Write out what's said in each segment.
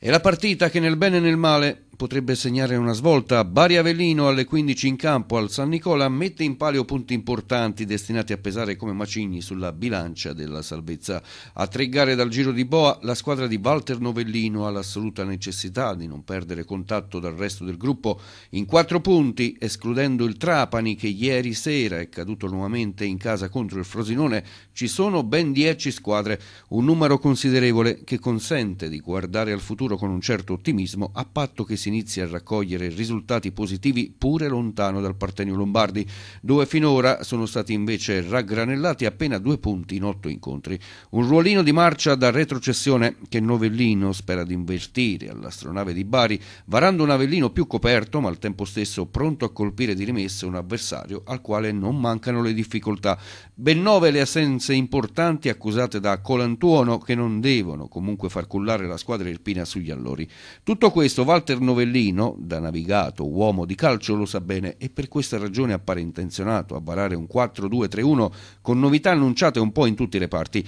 È la partita che nel bene e nel male potrebbe segnare una svolta. Bari Avellino alle 15 in campo al San Nicola mette in palio punti importanti destinati a pesare come macigni sulla bilancia della salvezza. A tre gare dal giro di Boa la squadra di Walter Novellino ha l'assoluta necessità di non perdere contatto dal resto del gruppo in quattro punti, escludendo il Trapani che ieri sera è caduto nuovamente in casa contro il Frosinone. Ci sono ben 10 squadre, un numero considerevole che consente di guardare al futuro con un certo ottimismo a patto che si si inizia a raccogliere risultati positivi pure lontano dal Partenio Lombardi, dove finora sono stati invece raggranellati appena due punti in otto incontri. Un ruolino di marcia da retrocessione che Novellino spera di invertire all'astronave di Bari, varando un avellino più coperto ma al tempo stesso pronto a colpire di rimessa un avversario al quale non mancano le difficoltà. Ben nove le assenze importanti accusate da Colantuono che non devono comunque far cullare la squadra irpina sugli allori. Tutto questo Walter Novellino Novellino, da navigato uomo di calcio, lo sa bene e per questa ragione appare intenzionato a barare un 4-2-3-1 con novità annunciate un po' in tutte le parti.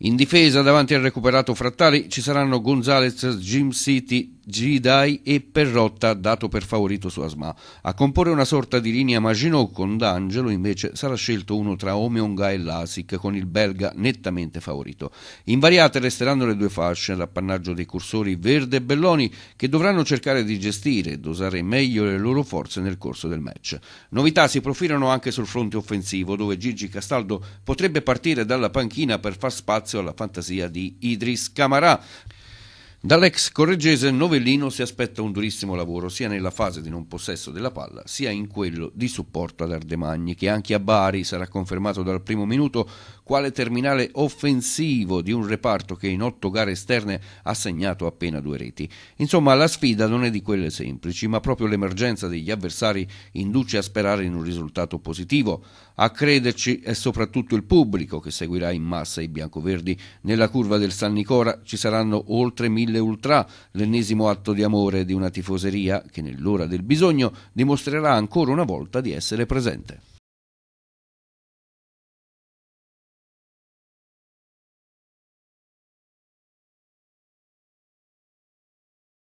In difesa davanti al recuperato Frattari ci saranno Gonzalez, Jim City, Gidai e Perrotta, dato per favorito su Asma. A comporre una sorta di linea Maginot con D'Angelo invece sarà scelto uno tra Omeonga e Lasic, con il belga nettamente favorito. Invariate resteranno le due fasce, l'appannaggio dei cursori Verde e Belloni, che dovranno cercare di gestire e dosare meglio le loro forze nel corso del match. Novità si profilano anche sul fronte offensivo, dove Gigi Castaldo potrebbe partire dalla panchina per far spazio alla fantasia di Idris Camarà. Dall'ex correggese Novellino si aspetta un durissimo lavoro sia nella fase di non possesso della palla sia in quello di supporto ad Ardemagni che anche a Bari sarà confermato dal primo minuto quale terminale offensivo di un reparto che in otto gare esterne ha segnato appena due reti. Insomma la sfida non è di quelle semplici ma proprio l'emergenza degli avversari induce a sperare in un risultato positivo. A crederci è soprattutto il pubblico che seguirà in massa i biancoverdi. Nella curva del San Nicora ci saranno oltre mille delle ultra, l'ennesimo atto di amore di una tifoseria che nell'ora del bisogno dimostrerà ancora una volta di essere presente.